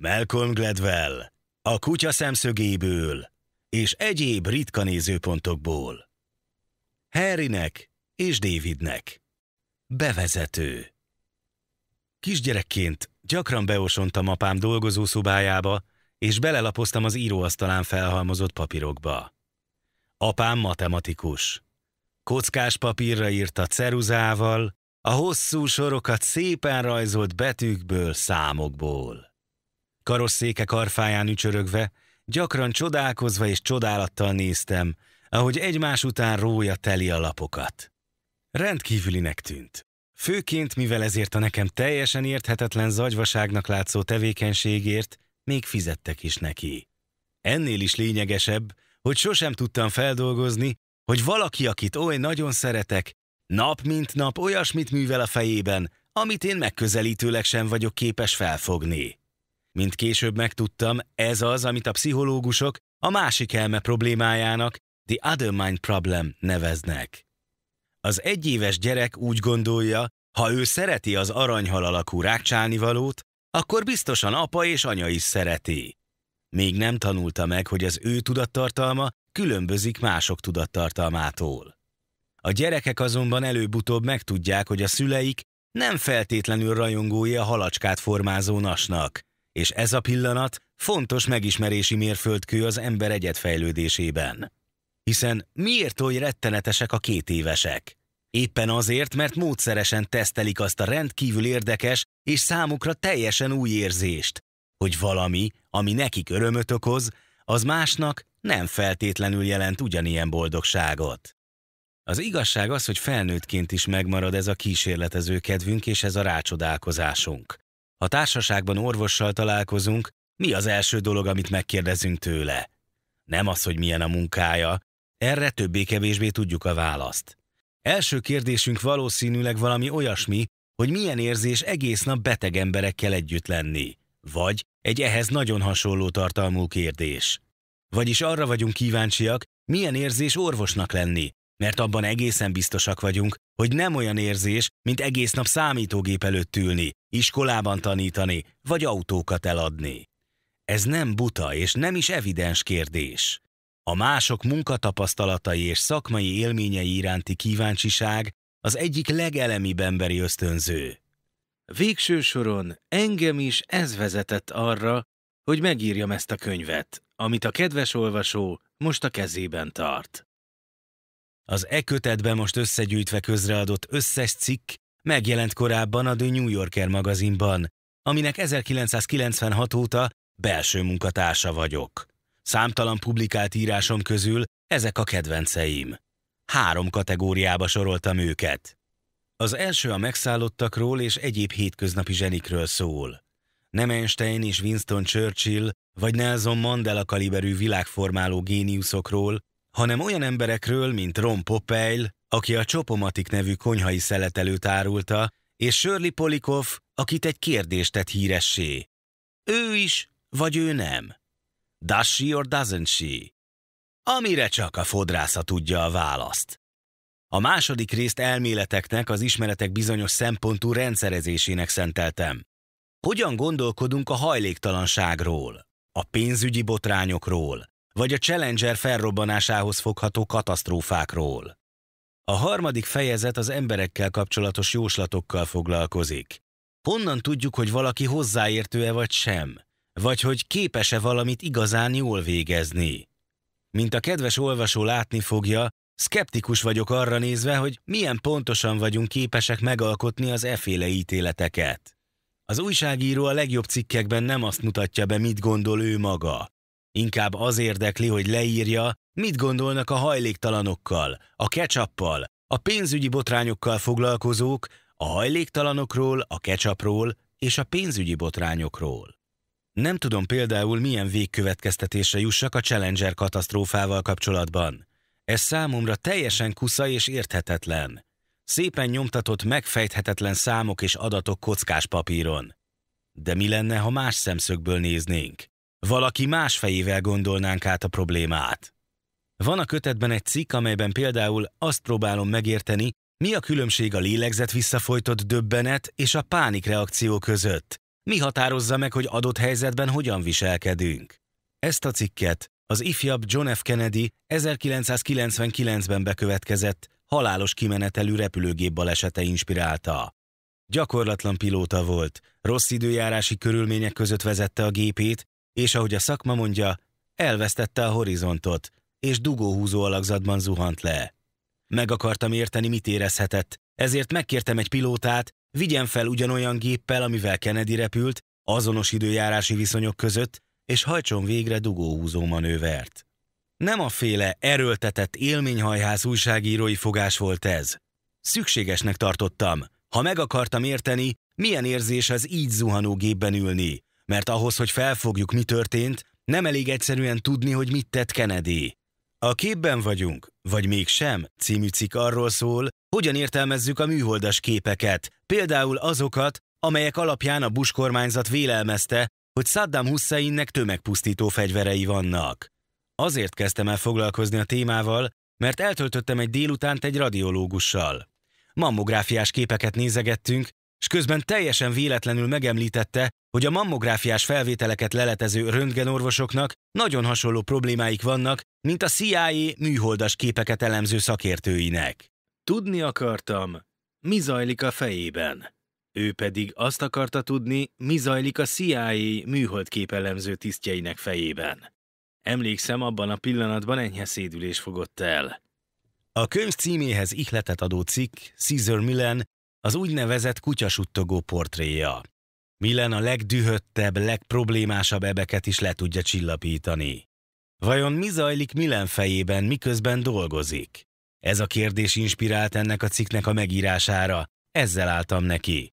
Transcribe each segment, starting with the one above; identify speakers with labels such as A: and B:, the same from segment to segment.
A: Malcolm Gladwell, a kutya szemszögéből és egyéb ritka nézőpontokból. Harrynek és Davidnek. Bevezető. Kisgyerekként gyakran beosontam apám dolgozó szobájába, és belelapoztam az íróasztalán felhalmozott papírokba. Apám matematikus. Kockás papírra írta ceruzával, a hosszú sorokat szépen rajzolt betűkből, számokból karosszéke karfáján ücsörögve, gyakran csodálkozva és csodálattal néztem, ahogy egymás után rója teli a lapokat. Rendkívülinek tűnt. Főként, mivel ezért a nekem teljesen érthetetlen zagyvaságnak látszó tevékenységért még fizettek is neki. Ennél is lényegesebb, hogy sosem tudtam feldolgozni, hogy valaki, akit oly nagyon szeretek, nap mint nap olyasmit művel a fejében, amit én megközelítőleg sem vagyok képes felfogni. Mint később megtudtam, ez az, amit a pszichológusok a másik elme problémájának, The Other Mind Problem neveznek. Az egyéves gyerek úgy gondolja, ha ő szereti az aranyhal alakú rákcsálnivalót, akkor biztosan apa és anya is szereti. Még nem tanulta meg, hogy az ő tudattartalma különbözik mások tudattartalmától. A gyerekek azonban előbb-utóbb megtudják, hogy a szüleik nem feltétlenül rajongói a halacskát formázó nasnak, és ez a pillanat fontos megismerési mérföldkő az ember egyetfejlődésében. Hiszen miért oly rettenetesek a két évesek? Éppen azért, mert módszeresen tesztelik azt a rendkívül érdekes és számukra teljesen új érzést, hogy valami, ami nekik örömöt okoz, az másnak nem feltétlenül jelent ugyanilyen boldogságot. Az igazság az, hogy felnőttként is megmarad ez a kísérletező kedvünk és ez a rácsodálkozásunk. Ha társaságban orvossal találkozunk, mi az első dolog, amit megkérdezünk tőle? Nem az, hogy milyen a munkája, erre többé-kevésbé tudjuk a választ. Első kérdésünk valószínűleg valami olyasmi, hogy milyen érzés egész nap beteg emberekkel együtt lenni, vagy egy ehhez nagyon hasonló tartalmú kérdés. Vagyis arra vagyunk kíváncsiak, milyen érzés orvosnak lenni, mert abban egészen biztosak vagyunk, hogy nem olyan érzés, mint egész nap számítógép előtt ülni, iskolában tanítani, vagy autókat eladni. Ez nem buta és nem is evidens kérdés. A mások munkatapasztalatai és szakmai élményei iránti kíváncsiság az egyik legelemibb emberi ösztönző. Végső soron engem is ez vezetett arra, hogy megírjam ezt a könyvet, amit a kedves olvasó most a kezében tart. Az e kötetben most összegyűjtve közreadott összes cikk megjelent korábban a The New Yorker magazinban, aminek 1996 óta belső munkatársa vagyok. Számtalan publikált írásom közül ezek a kedvenceim. Három kategóriába soroltam őket. Az első a megszállottakról és egyéb hétköznapi zsenikről szól. Nem Einstein és Winston Churchill, vagy Nelson Mandela kaliberű világformáló géniuszokról, hanem olyan emberekről, mint Ron Popeil, aki a Csopomatik nevű konyhai szeletelőt árulta, és Shirley Polikov, akit egy kérdést tett híressé. Ő is, vagy ő nem? Does she or doesn't she? Amire csak a fodrásza tudja a választ. A második részt elméleteknek, az ismeretek bizonyos szempontú rendszerezésének szenteltem. Hogyan gondolkodunk a hajléktalanságról, a pénzügyi botrányokról, vagy a Challenger felrobbanásához fogható katasztrófákról. A harmadik fejezet az emberekkel kapcsolatos jóslatokkal foglalkozik. Honnan tudjuk, hogy valaki hozzáértő-e vagy sem? Vagy hogy képes-e valamit igazán jól végezni? Mint a kedves olvasó látni fogja, szkeptikus vagyok arra nézve, hogy milyen pontosan vagyunk képesek megalkotni az eféle ítéleteket. Az újságíró a legjobb cikkekben nem azt mutatja be, mit gondol ő maga, Inkább az érdekli, hogy leírja, mit gondolnak a hajléktalanokkal, a kecsappal, a pénzügyi botrányokkal foglalkozók, a hajléktalanokról, a ketchupról és a pénzügyi botrányokról. Nem tudom például, milyen végkövetkeztetésre jussak a Challenger katasztrófával kapcsolatban. Ez számomra teljesen kusza és érthetetlen. Szépen nyomtatott, megfejthetetlen számok és adatok kockás papíron. De mi lenne, ha más szemszögből néznénk? Valaki más fejével gondolnánk át a problémát. Van a kötetben egy cikk, amelyben például azt próbálom megérteni, mi a különbség a lélegzet visszafolytott döbbenet és a pánikreakció között. Mi határozza meg, hogy adott helyzetben hogyan viselkedünk? Ezt a cikket az ifjabb John F. Kennedy 1999-ben bekövetkezett halálos kimenetelű repülőgép balesete inspirálta. Gyakorlatlan pilóta volt, rossz időjárási körülmények között vezette a gépét, és ahogy a szakma mondja, elvesztette a horizontot, és dugóhúzó alakzatban zuhant le. Meg akartam érteni, mit érezhetett, ezért megkértem egy pilótát, vigyen fel ugyanolyan géppel, amivel Kennedy repült, azonos időjárási viszonyok között, és hajtson végre dugóhúzó manővert. Nem a féle erőltetett élményhajház újságírói fogás volt ez. Szükségesnek tartottam, ha meg akartam érteni, milyen érzés az így zuhanó gépben ülni, mert ahhoz, hogy felfogjuk, mi történt, nem elég egyszerűen tudni, hogy mit tett Kennedy. A Képben vagyunk, vagy mégsem című cikk arról szól, hogyan értelmezzük a műholdas képeket, például azokat, amelyek alapján a Bush kormányzat vélelmezte, hogy Saddam Husseinnek tömegpusztító fegyverei vannak. Azért kezdtem el foglalkozni a témával, mert eltöltöttem egy délutánt egy radiológussal. Mammográfiás képeket nézegettünk, és közben teljesen véletlenül megemlítette, hogy a mammográfiás felvételeket leletező röntgenorvosoknak nagyon hasonló problémáik vannak, mint a CIA műholdas képeket elemző szakértőinek. Tudni akartam, mi zajlik a fejében. Ő pedig azt akarta tudni, mi zajlik a CIA műholdképelemző tisztjeinek fejében. Emlékszem, abban a pillanatban enyhe szédülés fogott el. A könyv címéhez ihletet adó cikk Caesar Millen az úgynevezett kutyasuttogó portréja. Milen a legdühöttebb, legproblémásabb ebeket is le tudja csillapítani. Vajon mi zajlik Milen fejében, miközben dolgozik? Ez a kérdés inspirált ennek a cikknek a megírására, ezzel álltam neki.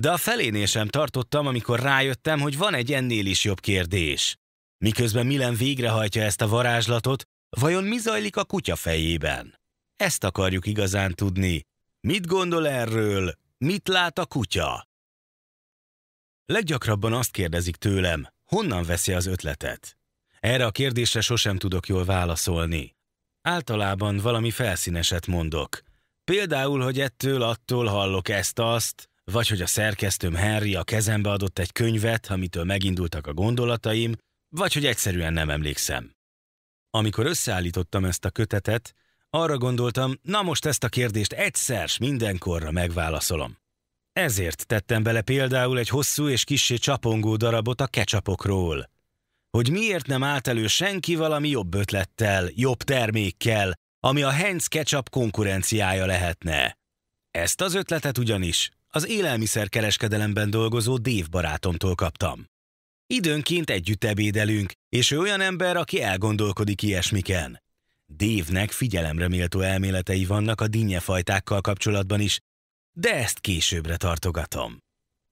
A: De a felénél sem tartottam, amikor rájöttem, hogy van egy ennél is jobb kérdés. Miközben Milen végrehajtja ezt a varázslatot, vajon mi zajlik a kutya fejében? Ezt akarjuk igazán tudni Mit gondol erről? Mit lát a kutya? Leggyakrabban azt kérdezik tőlem, honnan veszi az ötletet. Erre a kérdésre sosem tudok jól válaszolni. Általában valami felszíneset mondok. Például, hogy ettől attól hallok ezt-azt, vagy hogy a szerkesztőm Henry a kezembe adott egy könyvet, amitől megindultak a gondolataim, vagy hogy egyszerűen nem emlékszem. Amikor összeállítottam ezt a kötetet, arra gondoltam, na most ezt a kérdést egyszer s mindenkorra megválaszolom. Ezért tettem bele például egy hosszú és kissé csapongó darabot a kecsapokról. Hogy miért nem állt elő senki valami jobb ötlettel, jobb termékkel, ami a Heinz Ketchup konkurenciája lehetne. Ezt az ötletet ugyanis az élelmiszerkereskedelemben dolgozó Dév barátomtól kaptam. Időnként együtt ebédelünk, és ő olyan ember, aki elgondolkodik ilyesmiken. Dévnek figyelemre méltó elméletei vannak a dinnyefajtákkal kapcsolatban is, de ezt későbbre tartogatom.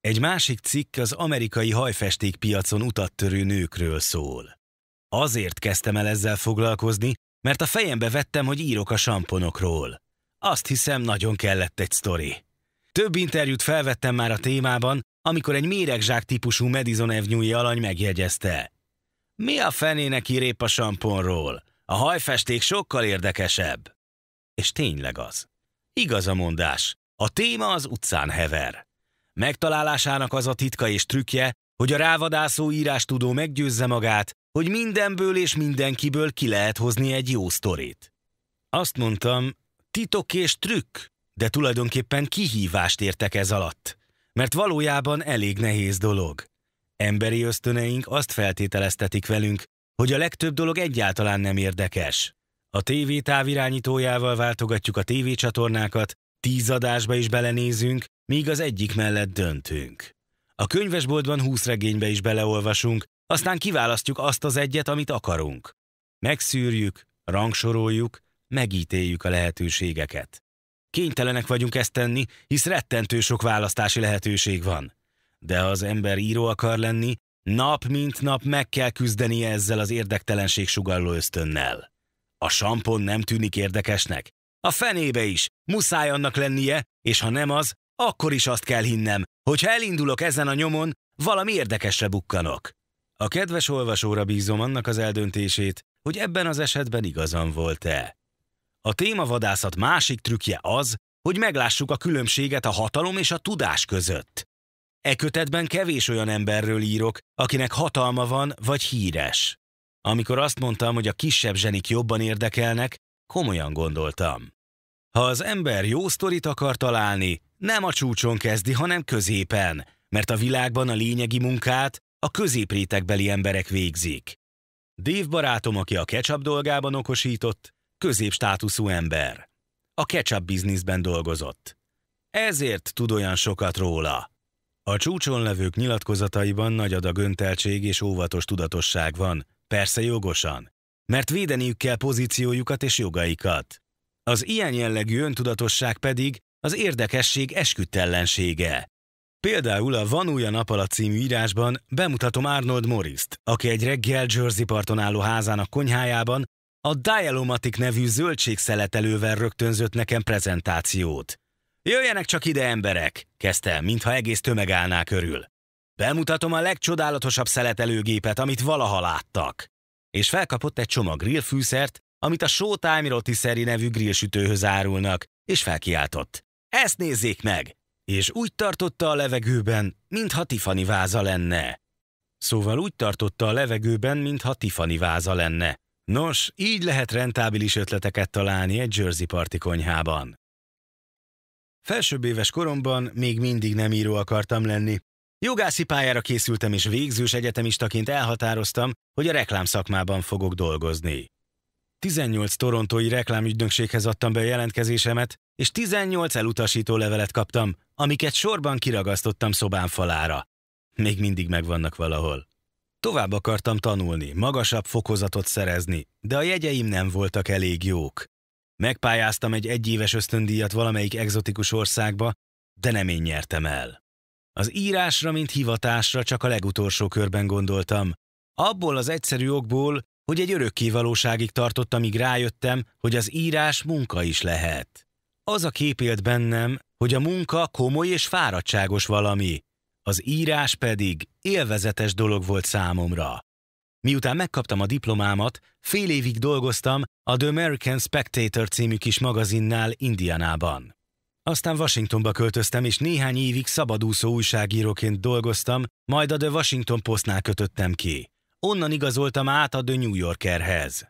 A: Egy másik cikk az amerikai hajfestékpiacon utattörő nőkről szól. Azért kezdtem el ezzel foglalkozni, mert a fejembe vettem, hogy írok a samponokról. Azt hiszem, nagyon kellett egy sztori. Több interjút felvettem már a témában, amikor egy méregzsák típusú Madison Avenue alany megjegyezte. Mi a fenének ír épp a samponról? A hajfesték sokkal érdekesebb. És tényleg az. Igaz a mondás. A téma az utcán hever. Megtalálásának az a titka és trükkje, hogy a rávadászó írás tudó meggyőzze magát, hogy mindenből és mindenkiből ki lehet hozni egy jó sztorit. Azt mondtam, titok és trükk, de tulajdonképpen kihívást értek ez alatt, mert valójában elég nehéz dolog. Emberi ösztöneink azt feltételeztetik velünk, hogy a legtöbb dolog egyáltalán nem érdekes. A TV távirányítójával váltogatjuk a TV csatornákat, tíz adásba is belenézünk, míg az egyik mellett döntünk. A könyvesboltban húsz regénybe is beleolvasunk, aztán kiválasztjuk azt az egyet, amit akarunk. Megszűrjük, rangsoroljuk, megítéljük a lehetőségeket. Kénytelenek vagyunk ezt tenni, hisz rettentő sok választási lehetőség van. De ha az ember író akar lenni, Nap mint nap meg kell küzdenie ezzel az érdektelenség sugalló ösztönnel. A sampon nem tűnik érdekesnek? A fenébe is! Muszáj annak lennie, és ha nem az, akkor is azt kell hinnem, hogy ha elindulok ezen a nyomon, valami érdekesre bukkanok. A kedves olvasóra bízom annak az eldöntését, hogy ebben az esetben igazam volt-e. A témavadászat másik trükkje az, hogy meglássuk a különbséget a hatalom és a tudás között. E kötetben kevés olyan emberről írok, akinek hatalma van vagy híres. Amikor azt mondtam, hogy a kisebb zsenik jobban érdekelnek, komolyan gondoltam. Ha az ember jó sztorit akar találni, nem a csúcson kezdi, hanem középen, mert a világban a lényegi munkát a középrétegbeli emberek végzik. Dév barátom, aki a ketchup dolgában okosított, középstátuszú ember. A ketchup bizniszben dolgozott. Ezért tud olyan sokat róla. A csúcson levők nyilatkozataiban nagy adag önteltség és óvatos tudatosság van, persze jogosan, mert védeniük kell pozíciójukat és jogaikat. Az ilyen jellegű öntudatosság pedig az érdekesség esküdtellensége. Például a Van új a nap alatt című írásban bemutatom Arnold morris aki egy reggel Jersey parton álló házának konyhájában a Dialomatic nevű zöldségszeletelővel rögtönzött nekem prezentációt. Jöjjenek csak ide emberek, kezdte, mintha egész tömeg állná körül. Bemutatom a legcsodálatosabb szeletelőgépet, amit valaha láttak. És felkapott egy csomag grillfűszert, amit a Showtime Rotisserie nevű grillsütőhöz árulnak, és felkiáltott. Ezt nézzék meg! És úgy tartotta a levegőben, mintha Tiffany váza lenne. Szóval úgy tartotta a levegőben, mintha Tiffany váza lenne. Nos, így lehet rentábilis ötleteket találni egy Jersey Party konyhában. Felsőbb éves koromban még mindig nem író akartam lenni. Jogászi pályára készültem és végzős egyetemistaként elhatároztam, hogy a reklámszakmában fogok dolgozni. 18 torontói reklámügynökséghez adtam be a jelentkezésemet, és 18 elutasító levelet kaptam, amiket sorban kiragasztottam szobám falára. Még mindig megvannak valahol. Tovább akartam tanulni, magasabb fokozatot szerezni, de a jegyeim nem voltak elég jók. Megpályáztam egy egyéves ösztöndíjat valamelyik egzotikus országba, de nem én nyertem el. Az írásra, mint hivatásra csak a legutolsó körben gondoltam. Abból az egyszerű okból, hogy egy örökké valóságig tartott, amíg rájöttem, hogy az írás munka is lehet. Az a kép élt bennem, hogy a munka komoly és fáradtságos valami, az írás pedig élvezetes dolog volt számomra. Miután megkaptam a diplomámat, fél évig dolgoztam a The American Spectator című kis magazinnál Indianában. Aztán Washingtonba költöztem, és néhány évig szabadúszó újságíróként dolgoztam, majd a The Washington Postnál kötöttem ki. Onnan igazoltam át a The New Yorkerhez.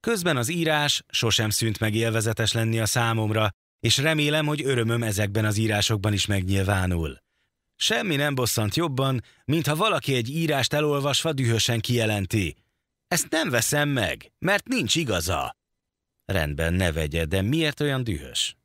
A: Közben az írás sosem szűnt meg élvezetes lenni a számomra, és remélem, hogy örömöm ezekben az írásokban is megnyilvánul. Semmi nem bosszant jobban, mintha valaki egy írást elolvasva dühösen kijelenti. Ezt nem veszem meg, mert nincs igaza. Rendben, ne vegye, de miért olyan dühös?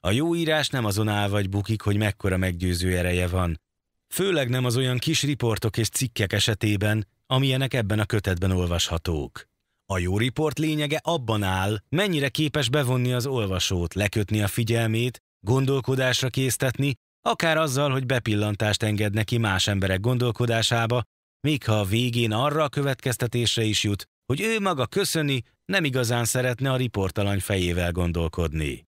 A: A jó írás nem azon áll vagy bukik, hogy mekkora meggyőző ereje van. Főleg nem az olyan kis riportok és cikkek esetében, amilyenek ebben a kötetben olvashatók. A jó riport lényege abban áll, mennyire képes bevonni az olvasót, lekötni a figyelmét, gondolkodásra késztetni akár azzal, hogy bepillantást enged neki más emberek gondolkodásába, még ha a végén arra a következtetésre is jut, hogy ő maga köszöni, nem igazán szeretne a riportalany fejével gondolkodni.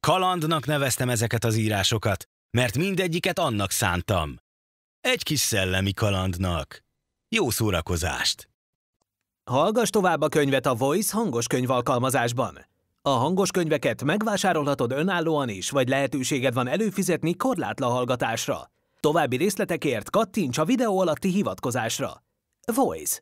A: Kalandnak neveztem ezeket az írásokat, mert mindegyiket annak szántam. Egy kis szellemi kalandnak. Jó szórakozást! Hallgass tovább a könyvet a Voice hangos könyv alkalmazásban. A hangos könyveket megvásárolhatod önállóan is, vagy lehetőséged van előfizetni korlátlan hallgatásra. További részletekért kattints a videó alatti hivatkozásra. Voice